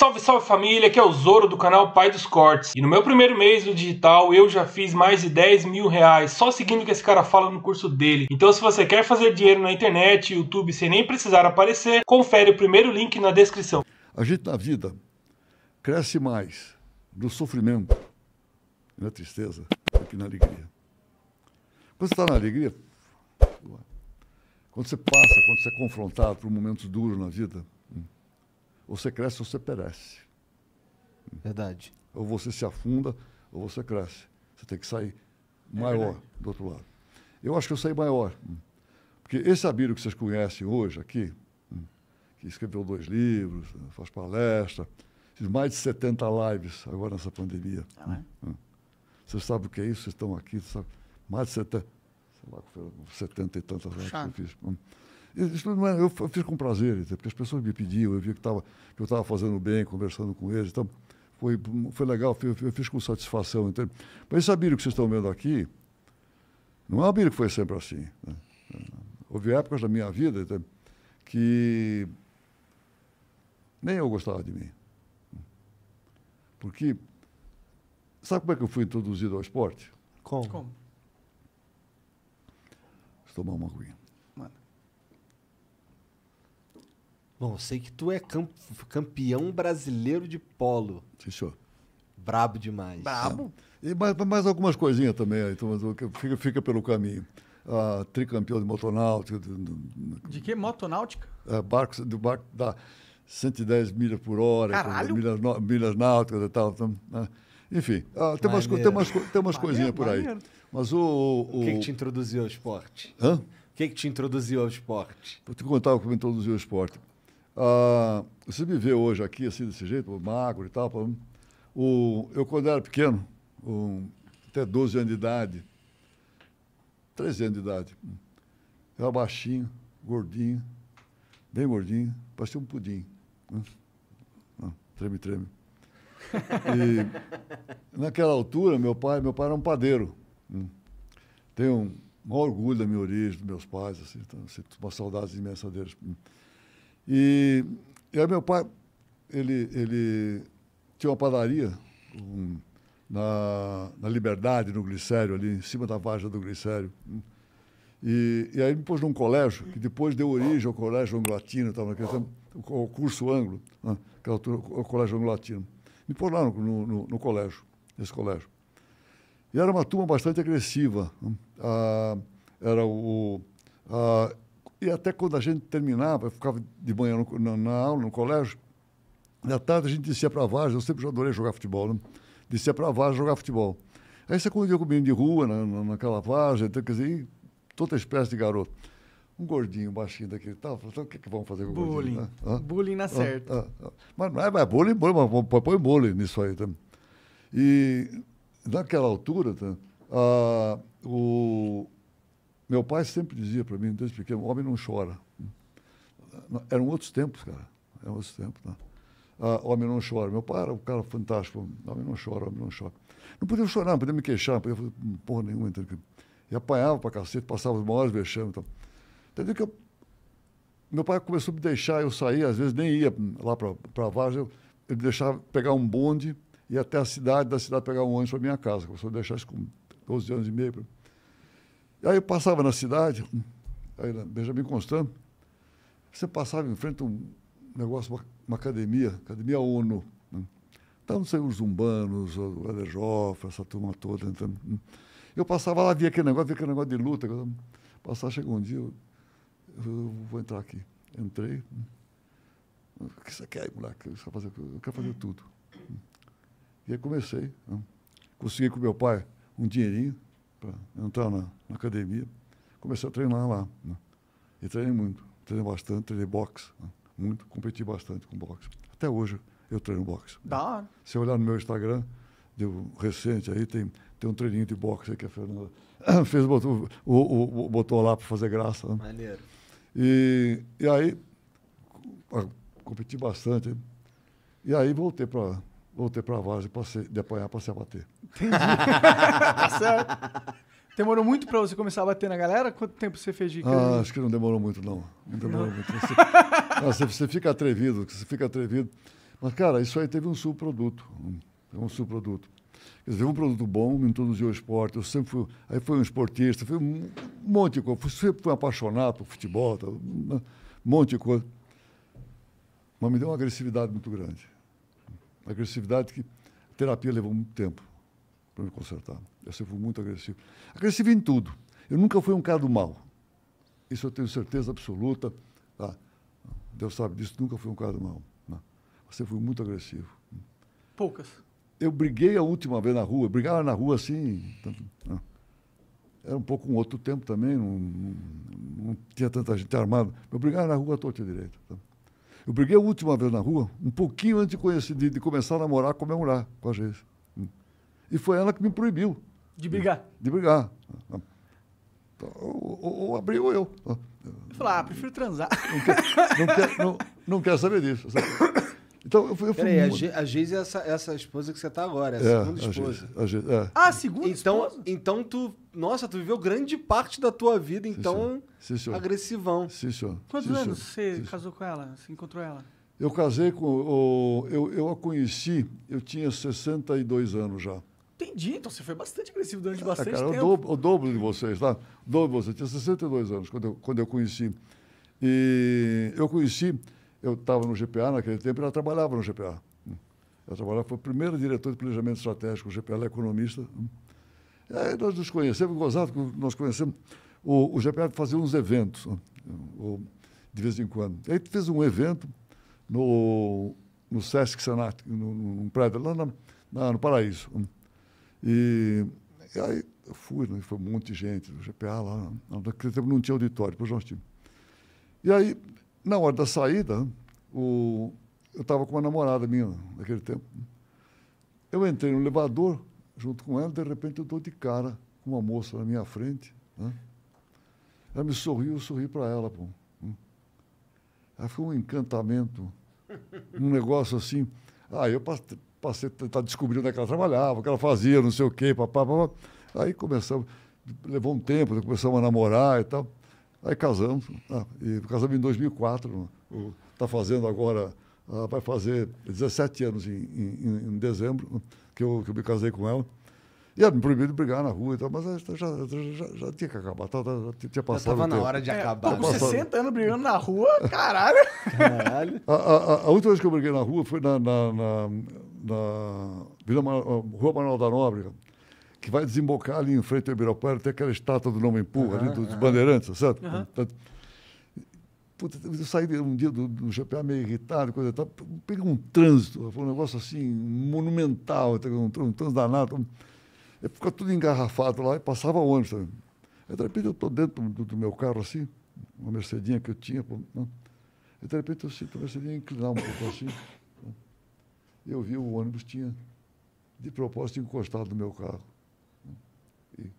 Salve, salve família, aqui é o Zoro do canal Pai dos Cortes. E no meu primeiro mês do digital eu já fiz mais de 10 mil reais só seguindo o que esse cara fala no curso dele. Então se você quer fazer dinheiro na internet, YouTube sem nem precisar aparecer, confere o primeiro link na descrição. A gente na vida cresce mais no sofrimento e na tristeza do que na alegria. Quando você está na alegria, quando você passa, quando você é confrontado por momentos duros na vida, ou você cresce ou você perece. Verdade. Ou você se afunda ou você cresce. Você tem que sair maior é do outro lado. Eu acho que eu saí maior. Porque esse Abílio que vocês conhecem hoje aqui, que escreveu dois livros, faz palestra, fiz mais de 70 lives agora nessa pandemia. Ah, né? Hum. Vocês sabem o que é isso? Vocês estão aqui, sabe? mais de 70, sei lá, 70 e tantas lives que eu fiz. Hum. Isso não é, eu fiz com prazer, porque as pessoas me pediam, eu vi que, tava, que eu estava fazendo bem, conversando com eles. Então, foi, foi legal, eu fiz com satisfação. Então, mas esse Abílio que vocês estão vendo aqui, não é um Abílio que foi sempre assim. Né? Houve épocas da minha vida então, que nem eu gostava de mim. Porque, sabe como é que eu fui introduzido ao esporte? Como? Como? tomar uma aguinha. Bom, sei que tu é campeão brasileiro de polo. Fechou. Brabo demais. Brabo. É. E mais, mais algumas coisinhas também, então, fica, fica pelo caminho. Ah, tricampeão de motonáutica. De, de, de que motonáutica? É, barcos, do barco da 110 milhas por hora, Caralho. milhas, milhas náuticas e tal. Então, né? Enfim, ah, tem, umas, tem, umas, tem umas coisinhas por aí. Mas o, o... o que, que te introduziu ao esporte? Hã? O que, que te introduziu ao esporte? Vou te contar o que me introduziu ao esporte. Ah, você me vê hoje aqui, assim, desse jeito, magro e tal. O, eu, quando era pequeno, um, até 12 anos de idade, 13 anos de idade, eu era baixinho, gordinho, bem gordinho, parecia um pudim. Né? Ah, treme, treme. E naquela altura, meu pai, meu pai era um padeiro. Né? Tenho um maior orgulho da minha origem, dos meus pais, assim, então, uma saudade imensa deles. Né? E, e aí meu pai, ele, ele tinha uma padaria um, na, na Liberdade, no Glicério, ali em cima da varja do Glicério. E, e aí me pôs num colégio, que depois deu origem ao colégio anglo-latino, estava naquele tempo, o, curso anglo, naquela né, é altura, o colégio anglo-latino. Me pôs lá no, no, no, colégio, nesse colégio. E era uma turma bastante agressiva. Né. Ah, era o... A, ah, e até quando a gente terminava, eu ficava de manhã no, na, na, aula, no colégio, na tarde a gente descia para a Vargem, eu sempre adorei jogar futebol, né? Descia para a Vargem jogar futebol. Aí você convivia com o menino de rua, na, na, naquela Vargem, então, quer dizer, toda espécie de garoto. Um gordinho, baixinho daquele tal, falou, então o que, é que vamos fazer com o bullying. gordinho? Bullying. Ah, ah. bullying na ah, ah, ah, mas não é, mas bullying, bullying, mas põe bullying nisso aí também. Tá? E naquela altura, tá, o meu pai sempre dizia para mim, desde pequeno, homem não chora. Eram outros tempos, cara. Eram outros tempos, né? Ah, homem não chora. Meu pai era um cara fantástico. Homem não chora, homem não chora. Não podia chorar, não podia me queixar, não podia fazer porra nenhuma. Entendeu? E apanhava para cacete, passava os maiores vexames. Então. Entendeu que eu... meu pai começou a me deixar, eu saía, às vezes nem ia lá para a Vargas, ele deixava pegar um bonde, ia até a cidade, da cidade pegar um ônibus para minha casa. Começou a deixar isso com 12 anos e meio. Aí eu passava na cidade, aí Benjamin Constant, você passava em frente a um negócio, uma, uma academia, Academia ONU. Né? Estavam então, saindo os zumbanos, o Alejofra, essa turma toda. Então, eu passava lá, via aquele negócio, via aquele negócio de luta. Passar, chegou um dia, eu, eu vou entrar aqui. Entrei. Né? O que você quer, moleque? Você fazer, eu quero fazer tudo. E aí comecei. Né? Consegui com meu pai um dinheirinho para entrar na, na, academia. Comecei a treinar lá. Né? E treinei muito, treinei bastante, treinei boxe, né? muito, competi bastante com boxe. Até hoje eu treino boxe. Da Né? Se olhar no meu Instagram, deu recente aí, tem, tem um treininho de boxe aí que a Fernanda fez, botou, o, o, botou lá para fazer graça. Né? Maneiro. E, e aí, competi bastante. E aí voltei para voltei para a Vargem de apanhar, passei a bater. Entendi. tá certo. Demorou muito para você começar a bater na galera? Quanto tempo você fez de... Ah, acho que não demorou muito, não. Não demorou não. muito. Você, ah, você, você, fica atrevido, você fica atrevido. Mas, cara, isso aí teve um subproduto. Um, um subproduto. Quer dizer, um produto bom, me introduziu ao esporte. Eu sempre fui... Aí fui um esportista, fui um monte de coisa. Sempre fui apaixonado por futebol, um monte de coisa. Mas me deu uma agressividade muito grande agressividade que a terapia levou muito tempo para me consertar. Eu sempre fui muito agressivo. Agressivo em tudo. Eu nunca fui um cara do mal. Isso eu tenho certeza absoluta. Tá? Deus sabe disso, nunca fui um cara do mal. Né? Você foi muito agressivo. Poucas. Eu briguei a última vez na rua, brigava na rua assim. Tanto, né? Era um pouco um outro tempo também, não, não, não tinha tanta gente armada. Eu brigava na rua à torta direita. Tá? Eu briguei a última vez na rua, um pouquinho antes de, de, de começar a namorar, comemorar com a gente. E foi ela que me proibiu. De brigar? De, de brigar. Então, ou, ou abriu eu. Eu falei, ah, prefiro transar. Não quer, não quer, não, não quer saber disso. Sabe? Então, eu fui. Eu fui a Geise é essa, essa esposa que você está agora, é a é, segunda esposa. A Geise, é. Ah, a segunda então, esposa? Então, tu nossa, tu viveu grande parte da tua vida, então, sim, senhor. agressivão. Sim, senhor. Quantos sim, senhor. anos você sim, casou com ela? Você encontrou ela? Eu casei com. O, eu, eu a conheci, eu tinha 62 anos já. Entendi, então você foi bastante agressivo durante ah, bastante cara, tempo. O dobro, o dobro de vocês, tá? O dobro de vocês. Eu tinha 62 anos quando eu, quando eu conheci. E eu conheci, eu estava no GPA naquele tempo, ela trabalhava no GPA. Hum. Ela trabalhava, foi o primeira diretora de planejamento estratégico, o GPA, ela é economista. Hum. Aí é, nós nos conhecemos, gozado, nós conhecemos. O, o GPF fazia uns eventos, né? de vez em quando. Aí fez um evento no, no Sesc Senat, num prédio lá na, na, no Paraíso. Né? E, e aí eu fui, né, foi um monte de gente, do GPA lá, naquele tempo não tinha auditório, depois nós E aí, na hora da saída, o, eu estava com uma namorada minha naquele tempo. Né? Eu entrei no elevador, junto com ela, de repente eu dou de cara com uma moça na minha frente. Né? Ela me sorriu, eu sorri para ela. Pô. Ela né? foi um encantamento, um negócio assim. Aí eu passei a tentar descobrir onde é que ela trabalhava, o que ela fazia, não sei o quê, papá, Aí começamos, levou um tempo, começamos a namorar e tal. Aí casamos. Ah, e casamos em 2004. Está né? uhum. fazendo agora Uh, vai fazer 17 anos em, em, em dezembro que eu, que eu, me casei com ela. E era proibido brigar na rua e tal, mas já, já, já tinha que acabar, tá, tá já tinha passado. Já tava na hora de é, acabar. É, com 60 anos brigando na rua, caralho. caralho. A, a, a, última vez que eu briguei na rua foi na, na, na, na Vila Mar... Rua Manuel da Nóbrega, que vai desembocar ali em frente ao Ibirapuera, tem aquela estátua do Nome Empurra, uhum, ali dos uhum. Bandeirantes, certo? Uhum. Puta, eu saí um dia do, do GPA meio irritado, coisa tal. Peguei um trânsito, foi um negócio assim, monumental, tá um, trânsito danado. Eu é, ficava tudo engarrafado lá e passava ônibus. Sabe? Tá Aí, de repente, eu estou dentro do, do, meu carro, assim, uma Mercedinha que eu tinha. Não. Né? E, de repente, eu sinto a Mercedinha inclinar um pouco assim. Né? E Eu vi o ônibus tinha, de propósito, encostado no meu carro. Né? E...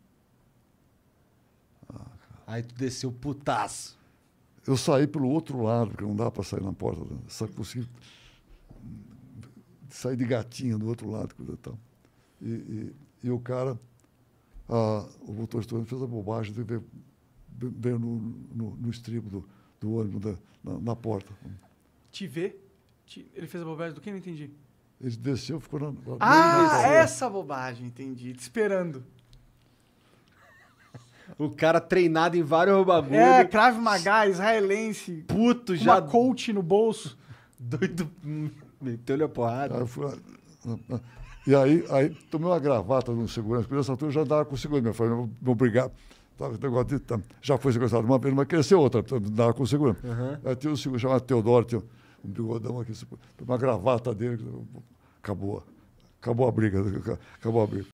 Ah, Aí tu desceu putaço. Eu saí pelo outro lado, porque não dá para sair na porta. Né? Só consegui sair de gatinha do outro lado. Coisa e, tal. E, e, e o cara, ah, o motorista fez a bobagem de ver, ver no, no, no, estribo do, do ônibus da, na, na, porta. Te ver? Ele fez a bobagem do que? Não entendi. Ele desceu, ficou na. na ah, essa bobagem, entendi. Te esperando. O cara treinado em vários bagulhos. É, Krav Maga, israelense. Puto, já. Uma coach no bolso. Doido. Meteu-lhe a porrada. Aí eu fui lá. E aí, aí tomei uma gravata no segurança, porque nessa altura eu já andava com segurança. Eu falei, meu vou brigar. Tá, já foi sequestrado uma vez, mas cresceu outra, então, andava com segurança. Uhum. Aí tinha um segurança chamado Teodoro, tinha um bigodão aqui, uma gravata dele. Acabou. Acabou a briga. Acabou a briga.